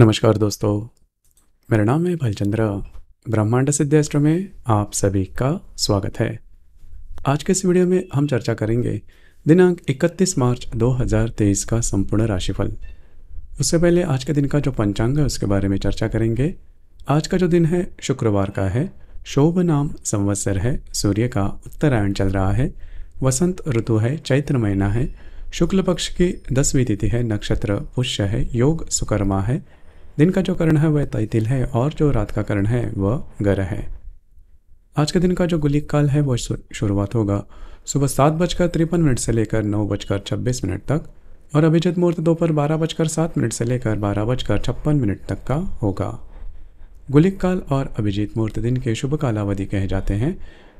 नमस्कार दोस्तों मेरा नाम है भलचंद्र ब्रह्मांड सिद्धास्त्र में आप सभी का स्वागत है आज के इस वीडियो में हम चर्चा करेंगे दिनांक 31 मार्च 2023 का संपूर्ण राशिफल उससे पहले आज के दिन का जो पंचांग है उसके बारे में चर्चा करेंगे आज का जो दिन है शुक्रवार का है शोभ नाम संवत्सर है सूर्य का उत्तरायण चल रहा है वसंत ऋतु है चैत्र महीना है शुक्ल पक्ष की दसवीं तिथि है नक्षत्र पुष्य है योग सुकर्मा है दिन का जो करण है वह तैतिल है और जो रात का करण है वह ग्रह है आज के दिन का जो गुलिक काल है वह शुरुआत होगा सुबह सात बजकर तिरपन मिनट से लेकर नौ बजकर छब्बीस मिनट तक और अभिजित मुहूर्त दोपहर बारह बजकर सात मिनट से लेकर बारह बजकर छप्पन मिनट तक का होगा गुलिक काल और अभिजीत मुहूर्त दिन के शुभ कालावधि कहे जाते हैं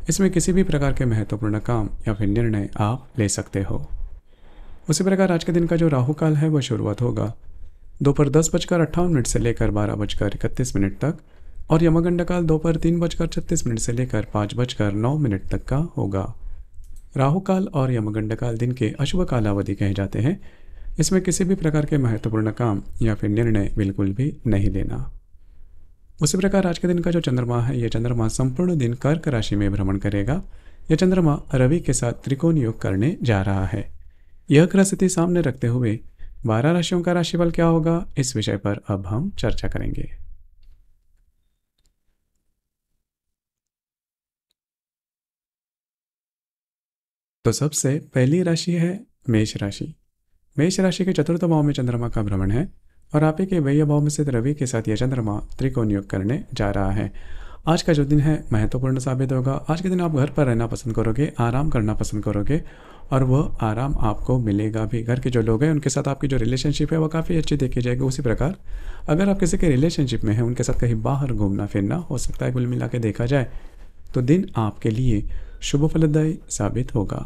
इसमें किसी भी प्रकार के महत्वपूर्ण काम या फिर निर्णय आप ले सकते हो उसी प्रकार आज के दिन का जो राहु काल है वह शुरुआत होगा दोपहर दस बजकर अट्ठावन मिनट से लेकर बारह बजकर इकतीस मिनट तक और यमगंडकाल दोपहर तीन बजकर छत्तीस मिनट से लेकर पाँच बजकर नौ मिनट तक का होगा राहु काल और यमगंडकाल दिन के अशुभ कालावधि कहे जाते हैं इसमें किसी भी प्रकार के महत्वपूर्ण काम या फिर निर्णय बिल्कुल भी नहीं लेना उसी प्रकार आज के दिन का जो चंद्रमा है यह चंद्रमा संपूर्ण दिन कर्क राशि में भ्रमण करेगा यह चंद्रमा रवि के साथ त्रिकोण योग करने जा रहा है यह ग्रह स्थिति सामने रखते हुए बारह राशियों का राशिफल क्या होगा इस विषय पर अब हम चर्चा करेंगे तो सबसे पहली राशि है मेष राशि मेष राशि के चतुर्थ भाव में चंद्रमा का भ्रमण है और के व्यय भाव में स्थित रवि के साथ यह चंद्रमा त्रिकोण योग करने जा रहा है आज का जो दिन है महत्वपूर्ण साबित होगा आज के दिन आप घर पर रहना पसंद करोगे आराम करना पसंद करोगे और वह आराम आपको मिलेगा भी घर के जो लोग हैं उनके साथ आपकी जो रिलेशनशिप है वह काफ़ी अच्छी देखी जाएगी उसी प्रकार अगर आप किसी के रिलेशनशिप में हैं उनके साथ कहीं बाहर घूमना फिरना हो सकता है कुल मिला के देखा जाए तो दिन आपके लिए शुभ फलदायी साबित होगा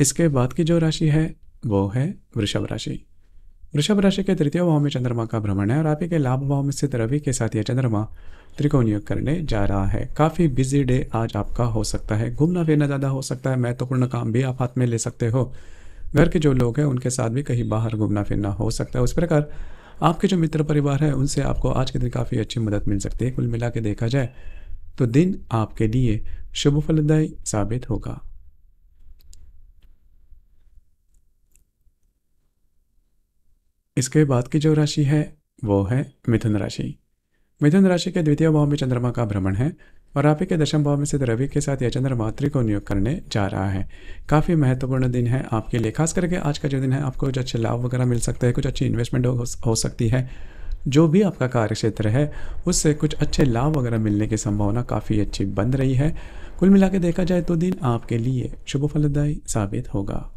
इसके बाद की जो राशि है वो है वृषभ राशि वृषभ राशि के तृतीय भाव में चंद्रमा का भ्रमण है और आप के लाभ भाव में स्थित रवि के साथ यह चंद्रमा त्रिकोण योग करने जा रहा है काफ़ी बिजी डे आज आपका हो सकता है घूमना फिरना ज़्यादा हो सकता है महत्वपूर्ण काम भी आप हाथ में ले सकते हो घर के जो लोग हैं उनके साथ भी कहीं बाहर घूमना फिरना हो सकता है उस प्रकार आपके जो मित्र परिवार है उनसे आपको आज के दिन काफ़ी अच्छी मदद मिल सकती है कुल मिला के देखा जाए तो दिन आपके लिए शुभ फलदायी साबित होगा इसके बाद की जो राशि है वो है मिथुन राशि मिथुन राशि के द्वितीय भाव में चंद्रमा का भ्रमण है और आप के दशम भाव में सिद्ध रवि के साथ यह चंद्रमा को नियोग करने जा रहा है काफ़ी महत्वपूर्ण दिन है आपके लिए खास करके आज का जो दिन है आपको कुछ अच्छे लाभ वगैरह मिल सकते हैं कुछ अच्छी इन्वेस्टमेंट हो, हो सकती है जो भी आपका कार्य क्षेत्र है उससे कुछ अच्छे लाभ वगैरह मिलने की संभावना काफ़ी अच्छी बन रही है कुल मिला देखा जाए तो दिन आपके लिए शुभ फलदायी साबित होगा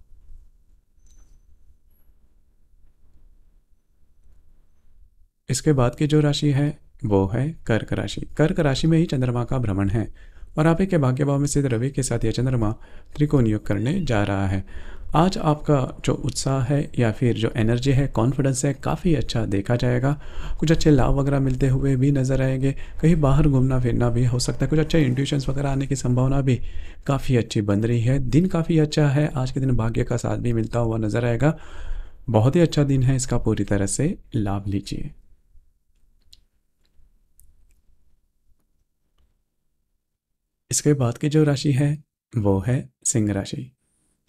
इसके बाद की जो राशि है वो है कर्क राशि कर्क राशि में ही चंद्रमा का भ्रमण है और आप के भाग्य भाव में सिद्ध रवि के साथ यह चंद्रमा त्रिकोण योग करने जा रहा है आज आपका जो उत्साह है या फिर जो एनर्जी है कॉन्फिडेंस है काफ़ी अच्छा देखा जाएगा कुछ अच्छे लाभ वगैरह मिलते हुए भी नज़र आएंगे कहीं बाहर घूमना फिरना भी हो सकता है कुछ अच्छे इंट्यूशंस वगैरह आने की संभावना भी काफ़ी अच्छी बन रही है दिन काफ़ी अच्छा है आज के दिन भाग्य का साथ भी मिलता हुआ नज़र आएगा बहुत ही अच्छा दिन है इसका पूरी तरह से लाभ लीजिए इसके बाद की जो राशि है वो है सिंह राशि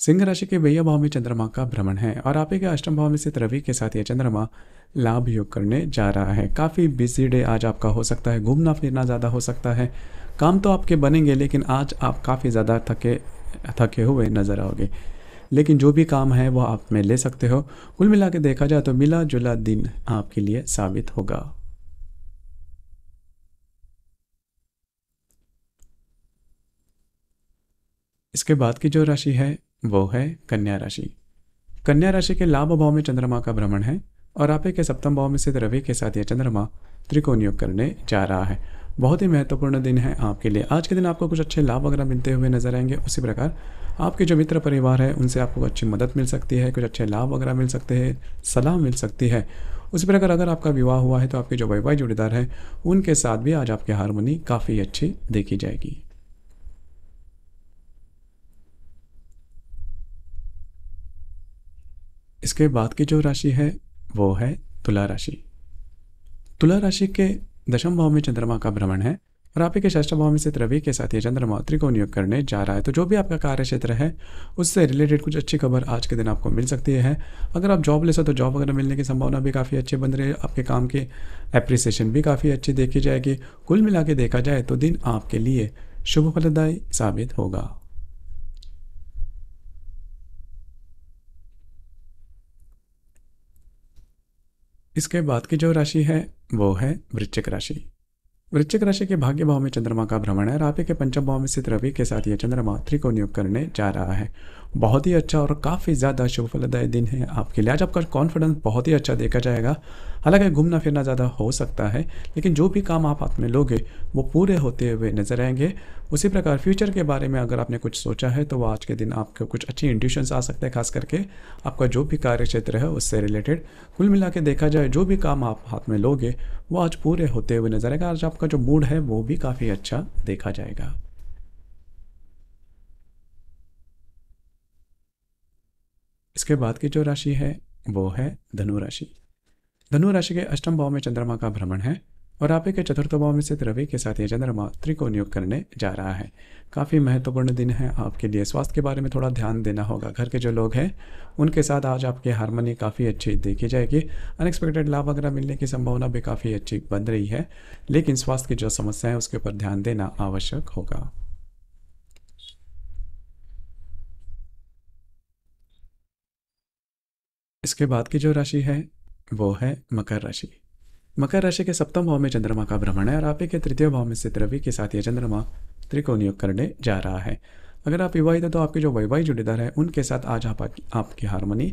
सिंह राशि के भैया भाव में चंद्रमा का भ्रमण है और आप के अष्टम भाव में स्थित रवि के साथ ये चंद्रमा लाभ योग करने जा रहा है काफ़ी बिजी डे आज आपका हो सकता है घूमना फिरना ज़्यादा हो सकता है काम तो आपके बनेंगे लेकिन आज आप काफ़ी ज़्यादा थके थके हुए नज़र आओगे लेकिन जो भी काम है वो आप में ले सकते हो कुल मिला के देखा जाए तो मिला जुला दिन आपके लिए साबित होगा इसके बाद की जो राशि है वो है कन्या राशि कन्या राशि के लाभ भाव में चंद्रमा का भ्रमण है और आपे के सप्तम भाव में स्थित रवि के साथ यह चंद्रमा त्रिकोण योग करने जा रहा है बहुत ही महत्वपूर्ण दिन है आपके लिए आज के दिन आपको कुछ अच्छे लाभ वगैरह मिलते हुए नजर आएंगे उसी प्रकार आपके जो मित्र परिवार है उनसे आपको अच्छी मदद मिल सकती है कुछ अच्छे लाभ वगैरह मिल सकते हैं सलाह मिल सकती है उसी प्रकार अगर आपका विवाह हुआ है तो आपके जो वैवाहिक जोड़ीदार हैं उनके साथ भी आज आपकी हारमोनी काफ़ी अच्छी देखी जाएगी इसके बाद की जो राशि है वो है तुला राशि तुला राशि के दशम भाव में चंद्रमा का भ्रमण है और आप के षष्ठ भाव में से रवि के साथ ये चंद्रमा त्रिकोण योग करने जा रहा है तो जो भी आपका कार्य क्षेत्र है उससे रिलेटेड कुछ अच्छी खबर आज के दिन आपको मिल सकती है अगर आप जॉब ले सो तो जॉब वगैरह मिलने की संभावना भी काफ़ी अच्छी बन रही है आपके काम के अप्रिसिएशन भी काफ़ी अच्छी देखी जाएगी कुल मिला के देखा जाए तो दिन आपके लिए शुभ फलदायी साबित होगा इसके बाद की जो राशि है वो है वृश्चिक राशि वृश्चिक राशि के भाग्य भाव में चंद्रमा का भ्रमण है रापे के पंचम भाव में स्थित रवि के साथ यह चंद्रमा त्रिकोण योग करने जा रहा है बहुत ही अच्छा और काफ़ी ज़्यादा शुभफलदायी दिन है आपके लिए आज आपका कॉन्फिडेंस बहुत ही अच्छा देखा जाएगा हालांकि घूमना फिरना ज़्यादा हो सकता है लेकिन जो भी काम आप हाथ में लोगे वो पूरे होते हुए नज़र आएंगे उसी प्रकार फ्यूचर के बारे में अगर आपने कुछ सोचा है तो वो आज के दिन आपके कुछ अच्छी इंट्यूशंस आ सकते हैं खास करके आपका जो भी कार्य क्षेत्र है उससे रिलेटेड कुल मिला के देखा जाए जो भी काम आप हाथ में लोगे वो आज पूरे होते हुए नज़र आएगा आज आपका जो मूड है वो भी काफ़ी अच्छा देखा जाएगा उसके बाद की जो राशि है वो है धनु राशि धनु राशि के अष्टम भाव में चंद्रमा का भ्रमण है और आप के चतुर्थ भाव में स्थित रवि के साथ ये चंद्रमा त्रिकोण योग करने जा रहा है काफ़ी महत्वपूर्ण दिन है आपके लिए स्वास्थ्य के बारे में थोड़ा ध्यान देना होगा घर के जो लोग हैं उनके साथ आज आपकी हारमोनी काफ़ी अच्छी देखी जाएगी अनएक्सपेक्टेड लाभ वगैरह मिलने की संभावना भी काफ़ी अच्छी बन रही है लेकिन स्वास्थ्य की जो समस्या है उसके ऊपर ध्यान देना आवश्यक होगा इसके बाद की जो राशि है वो है मकर राशि मकर राशि के सप्तम भाव में चंद्रमा का भ्रमण है और आप के तृतीय भाव में स्थित रवि के साथ यह चंद्रमा त्रिकोण योग करने जा रहा है अगर आप विवाहित हैं तो आपके जो वैवाहिक जुड़ेदार हैं उनके साथ आज आप आपकी हारमोनी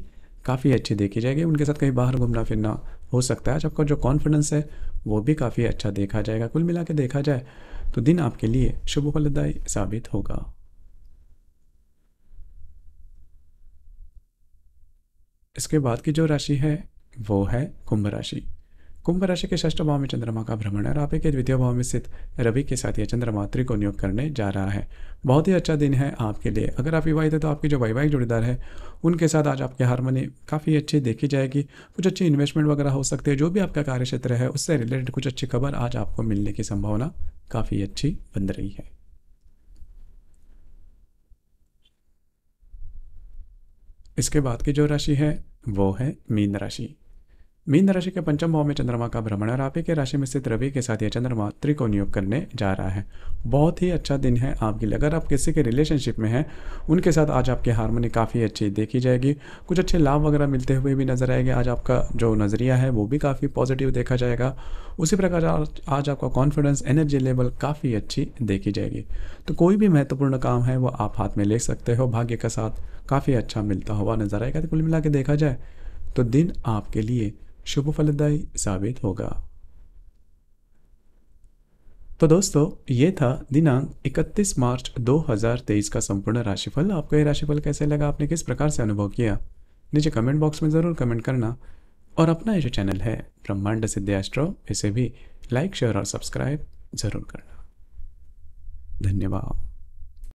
काफ़ी अच्छी देखी जाएगी उनके साथ कहीं बाहर घूमना फिरना हो सकता है आज आपका जो कॉन्फिडेंस है वो भी काफ़ी अच्छा देखा जाएगा कुल मिला के देखा जाए तो दिन आपके लिए शुभ फलदायी साबित होगा इसके बाद की जो राशि है वो है कुंभ राशि कुंभ राशि के ष्ठ भाव में चंद्रमा का भ्रमण है और आपके द्वितीय भाव में स्थित रवि के साथ यह चंद्रमा त्रिको नियोग करने जा रहा है बहुत ही अच्छा दिन है आपके लिए अगर आप विवाहित है तो आपकी जो वैवाहिक जोड़ीदार है उनके साथ आज आपकी हारमोनी काफ़ी अच्छी देखी जाएगी कुछ अच्छी इन्वेस्टमेंट वगैरह हो सकती है जो भी आपका क्षेत्र है उससे रिलेटेड कुछ अच्छी खबर आज आपको मिलने की संभावना काफ़ी अच्छी बन रही है इसके बाद की जो राशि है वो है मीन राशि मीन राशि के पंचम भाव में चंद्रमा का भ्रमण और आप के राशि में स्थित रवि के साथ यह चंद्रमा त्रिकोण योग करने जा रहा है बहुत ही अच्छा दिन है आपके लिए अगर आप किसी के रिलेशनशिप में हैं उनके साथ आज आपकी हारमोनी काफ़ी अच्छी देखी जाएगी कुछ अच्छे लाभ वगैरह मिलते हुए भी नजर आएंगे आज आपका जो नज़रिया है वो भी काफ़ी पॉजिटिव देखा जाएगा उसी प्रकार आज आपका कॉन्फिडेंस एनर्जी लेवल काफ़ी अच्छी देखी जाएगी तो कोई भी महत्वपूर्ण काम है वो आप हाथ में ले सकते हो भाग्य का साथ काफ़ी अच्छा मिलता हुआ नजर आएगा तो कुल मिला देखा जाए तो दिन आपके लिए शुभ फलदायी साबित होगा तो दोस्तों ये था दिनांक 31 मार्च 2023 का संपूर्ण राशिफल आपको ये राशिफल कैसे लगा आपने किस प्रकार से अनुभव किया नीचे कमेंट बॉक्स में ज़रूर कमेंट करना और अपना ये जो चैनल है ब्रह्मांड सिद्धियास्ट्रो एस्ट्रो इसे भी लाइक शेयर और सब्सक्राइब ज़रूर करना धन्यवाद